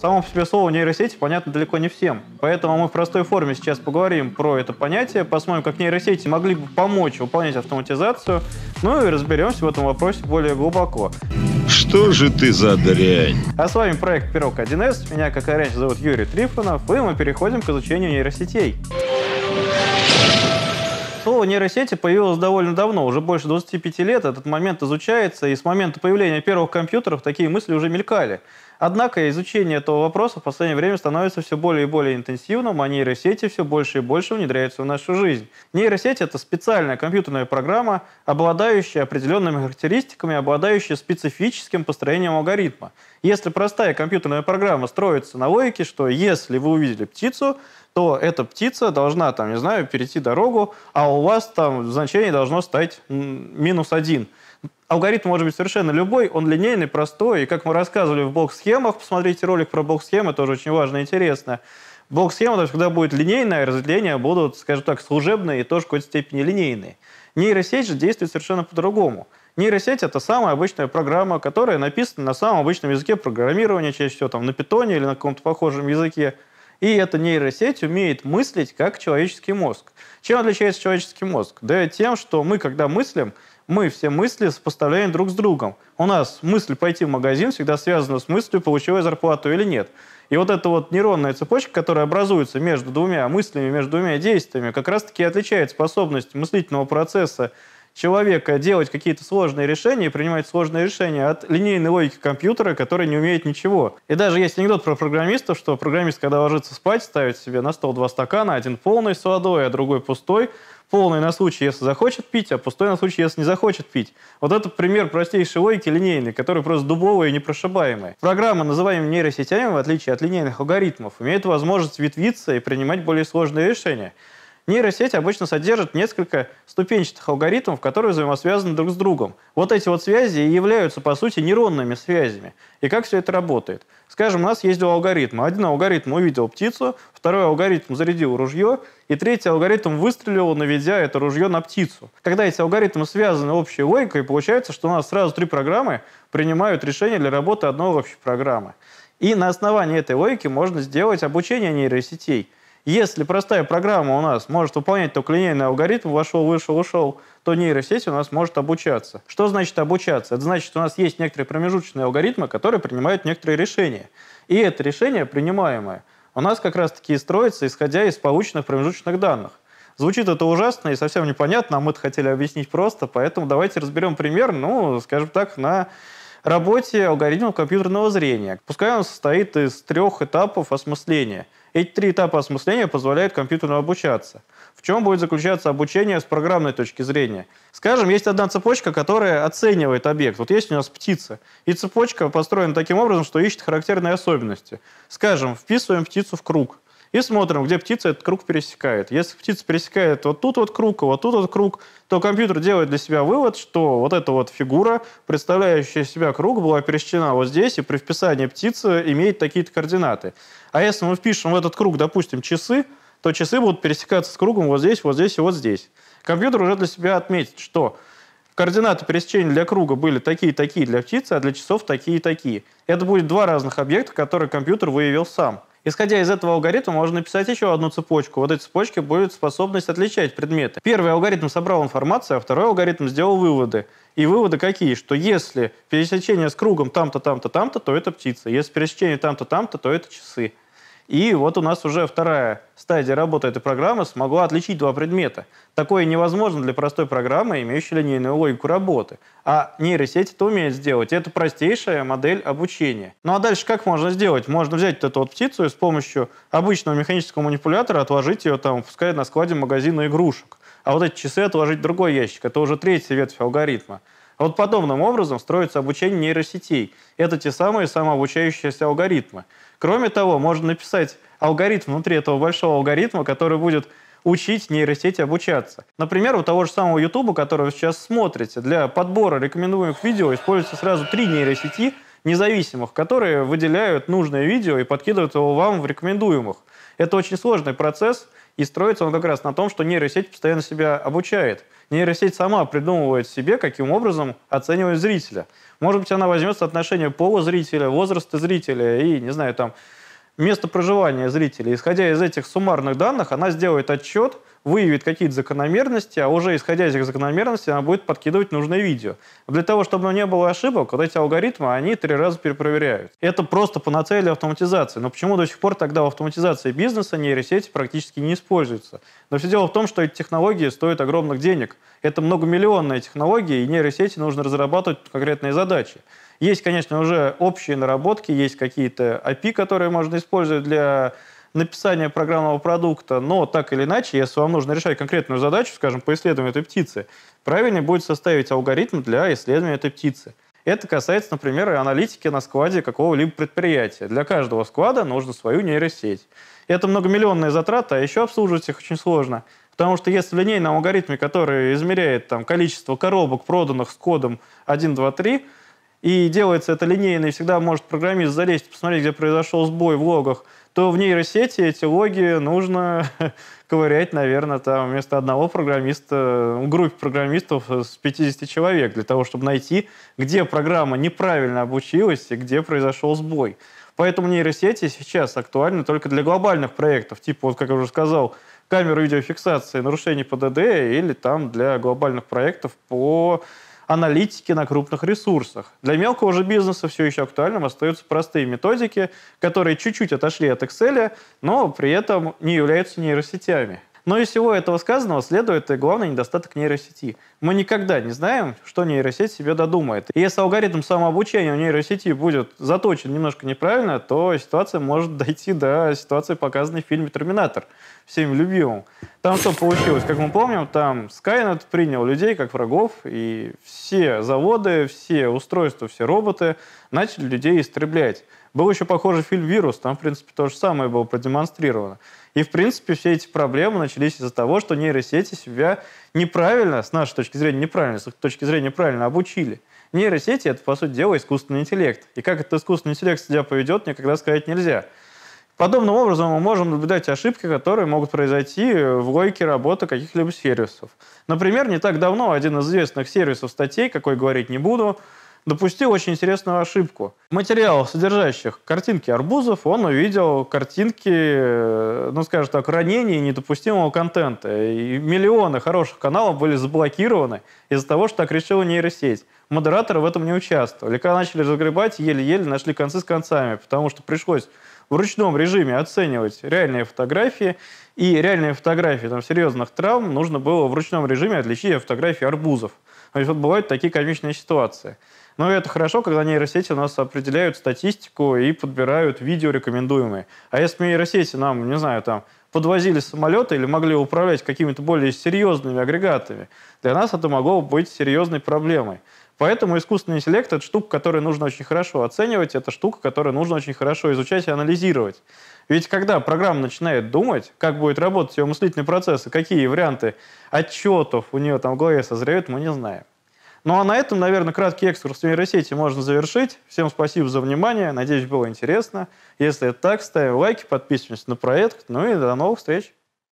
Само по себе слово нейросети понятно далеко не всем. Поэтому мы в простой форме сейчас поговорим про это понятие, посмотрим, как нейросети могли бы помочь выполнять автоматизацию, ну и разберемся в этом вопросе более глубоко. Что же ты за дрянь? А с вами проект Пирог 1С. Меня, как и раньше, зовут Юрий Трифонов, и мы переходим к изучению нейросетей. Слово нейросети появилось довольно давно, уже больше 25 лет. Этот момент изучается, и с момента появления первых компьютеров такие мысли уже мелькали. Однако изучение этого вопроса в последнее время становится все более и более интенсивным, а нейросети все больше и больше внедряются в нашу жизнь. Нейросеть — это специальная компьютерная программа, обладающая определенными характеристиками, обладающая специфическим построением алгоритма. Если простая компьютерная программа строится на логике, что если вы увидели птицу, то эта птица должна, там, не знаю, перейти дорогу, а у вас там значение должно стать минус один — Алгоритм может быть совершенно любой, он линейный, простой, и как мы рассказывали в блок-схемах, посмотрите ролик про блок-схемы, тоже очень важно и интересно. Блок-схема, то есть когда будет линейное, разветвления будут, скажем так, служебные и тоже в какой-то степени линейные. Нейросеть же действует совершенно по-другому. Нейросеть — это самая обычная программа, которая написана на самом обычном языке программирования, чаще всего там на питоне или на каком-то похожем языке. И эта нейросеть умеет мыслить как человеческий мозг. Чем отличается человеческий мозг? Да тем, что мы, когда мыслим, мы все мысли сопоставляем друг с другом. У нас мысль пойти в магазин всегда связана с мыслью, получил я зарплату или нет. И вот эта вот нейронная цепочка, которая образуется между двумя мыслями, между двумя действиями, как раз-таки отличает способность мыслительного процесса человека делать какие-то сложные решения и принимать сложные решения от линейной логики компьютера, который не умеет ничего. И даже есть анекдот про программистов, что программист, когда ложится спать, ставит себе на стол два стакана, один полный с водой, а другой пустой, полный на случай, если захочет пить, а пустой на случай, если не захочет пить. Вот это пример простейшей логики линейной, которая просто дубовая и непрошибаемая. Программа, называемая нейросетями, в отличие от линейных алгоритмов, имеет возможность ветвиться и принимать более сложные решения. Нейросети обычно содержат несколько ступенчатых алгоритмов, которые взаимосвязаны друг с другом. Вот эти вот связи и являются, по сути, нейронными связями. И как все это работает? Скажем, у нас есть два алгоритма. Один алгоритм увидел птицу, второй алгоритм зарядил ружье, и третий алгоритм выстрелил, наведя это ружье на птицу. Когда эти алгоритмы связаны общей логикой, получается, что у нас сразу три программы принимают решение для работы одной общей программы. И на основании этой логики можно сделать обучение нейросетей – если простая программа у нас может выполнять только линейный алгоритм, вошел, вышел, ушел, то нейросеть у нас может обучаться. Что значит обучаться? Это значит, что у нас есть некоторые промежуточные алгоритмы, которые принимают некоторые решения. И это решение принимаемое у нас как раз-таки и строится, исходя из полученных промежуточных данных. Звучит это ужасно и совсем непонятно, а мы это хотели объяснить просто, поэтому давайте разберем пример, ну, скажем так, на работе алгоритмов компьютерного зрения. Пускай он состоит из трех этапов осмысления – эти три этапа осмысления позволяют компьютеру обучаться. В чем будет заключаться обучение с программной точки зрения? Скажем, есть одна цепочка, которая оценивает объект. Вот есть у нас птица, и цепочка построена таким образом, что ищет характерные особенности. Скажем, вписываем птицу в круг – и смотрим, где птица этот круг пересекает. Если птица пересекает вот тут вот круг, вот тут вот круг, то компьютер делает для себя вывод, что вот эта вот фигура, представляющая себя круг, была пересечена вот здесь, и при вписании птицы имеет такие-то координаты. А если мы впишем в этот круг, допустим, часы, то часы будут пересекаться с кругом вот здесь, вот здесь и вот здесь. Компьютер уже для себя отметит, что координаты пересечения для круга были такие-такие для птицы, а для часов такие-такие. Это будет два разных объекта, которые компьютер выявил сам. Исходя из этого алгоритма, можно написать еще одну цепочку. Вот эти цепочки будут способность отличать предметы. Первый алгоритм собрал информацию, а второй алгоритм сделал выводы. И выводы какие? Что если пересечение с кругом там-то, там-то, там-то, то это птица. Если пересечение там-то, там-то, то это часы. И вот у нас уже вторая стадия работы этой программы смогла отличить два предмета. Такое невозможно для простой программы, имеющей линейную логику работы. А нейросеть это умеет сделать. Это простейшая модель обучения. Ну а дальше как можно сделать? Можно взять вот эту вот птицу и с помощью обычного механического манипулятора отложить ее там, пускай на складе магазина игрушек. А вот эти часы отложить в другой ящик. Это уже третья ветвь алгоритма. А вот подобным образом строится обучение нейросетей. Это те самые самообучающиеся алгоритмы. Кроме того, можно написать алгоритм внутри этого большого алгоритма, который будет учить нейросети обучаться. Например, у того же самого YouTube, который вы сейчас смотрите, для подбора рекомендуемых видео используются сразу три нейросети независимых, которые выделяют нужное видео и подкидывают его вам в рекомендуемых. Это очень сложный процесс, и строится он как раз на том, что нейросеть постоянно себя обучает. Нейросеть сама придумывает себе, каким образом оценивать зрителя. Может быть, она возьмет соотношение пола зрителя, возраста зрителя и, не знаю, там, место проживания зрителя. Исходя из этих суммарных данных, она сделает отчет выявит какие-то закономерности, а уже исходя из этих закономерностей она будет подкидывать нужное видео. Для того, чтобы не было ошибок, вот эти алгоритмы, они три раза перепроверяют. Это просто панацея автоматизации. Но почему до сих пор тогда в автоматизации бизнеса нейросети практически не используются? Но все дело в том, что эти технологии стоят огромных денег. Это многомиллионные технология и нейросети нужно разрабатывать конкретные задачи. Есть, конечно, уже общие наработки, есть какие-то API, которые можно использовать для написание программного продукта, но так или иначе, если вам нужно решать конкретную задачу, скажем, по исследованию этой птицы, правильнее будет составить алгоритм для исследования этой птицы. Это касается, например, и аналитики на складе какого-либо предприятия. Для каждого склада нужно свою нейросеть. Это многомиллионные затраты, а еще обслуживать их очень сложно. Потому что если в линейном алгоритме, который измеряет там, количество коробок, проданных с кодом 1, 2, 3, и делается это линейно, и всегда может программист залезть, посмотреть, где произошел сбой в логах, то в нейросети эти логи нужно ковырять, наверное, там вместо одного программиста, э, группе программистов с 50 человек для того, чтобы найти, где программа неправильно обучилась и где произошел сбой. Поэтому нейросети сейчас актуальны только для глобальных проектов, типа, вот как я уже сказал, камеры видеофиксации нарушений ПДД или там для глобальных проектов по аналитики на крупных ресурсах. Для мелкого же бизнеса все еще актуальным остаются простые методики, которые чуть-чуть отошли от Excel, но при этом не являются нейросетями. Но из всего этого сказанного следует и главный недостаток нейросети. Мы никогда не знаем, что нейросеть себе додумает. И если алгоритм самообучения у нейросети будет заточен немножко неправильно, то ситуация может дойти до ситуации, показанной в фильме «Терминатор», всеми любимым. Там что получилось? Как мы помним, там Skynet принял людей как врагов, и все заводы, все устройства, все роботы начали людей истреблять. Был еще похожий фильм «Вирус», там, в принципе, то же самое было продемонстрировано. И, в принципе, все эти проблемы начались из-за того, что нейросети себя неправильно, с нашей точки зрения неправильно, с их точки зрения правильно обучили. Нейросети — это, по сути дела, искусственный интеллект. И как этот искусственный интеллект себя поведет, никогда сказать нельзя. Подобным образом мы можем наблюдать ошибки, которые могут произойти в логике работы каких-либо сервисов. Например, не так давно один из известных сервисов статей, какой говорить не буду, допустил очень интересную ошибку. В материалах, содержащих картинки арбузов, он увидел картинки, э, ну, скажем так, ранений недопустимого контента. И миллионы хороших каналов были заблокированы из-за того, что так решила нейросеть. Модераторы в этом не участвовали. Когда начали разгребать, еле-еле нашли концы с концами, потому что пришлось в ручном режиме оценивать реальные фотографии. И реальные фотографии там, серьезных травм нужно было в ручном режиме отличить от фотографий арбузов. То есть вот бывают такие комичные ситуации. Но это хорошо, когда нейросети у нас определяют статистику и подбирают видео рекомендуемые. А если нейросети нам, не знаю, там, подвозили самолеты или могли управлять какими-то более серьезными агрегатами, для нас это могло быть серьезной проблемой. Поэтому искусственный интеллект — это штука, которую нужно очень хорошо оценивать, это штука, которую нужно очень хорошо изучать и анализировать. Ведь когда программа начинает думать, как будет работать ее мыслительный процесс и какие варианты отчетов у нее там в голове созреют, мы не знаем. Ну а на этом, наверное, краткий экскурс в нейросети можно завершить. Всем спасибо за внимание, надеюсь, было интересно. Если это так, ставим лайки, подписываемся на проект, ну и до новых встреч!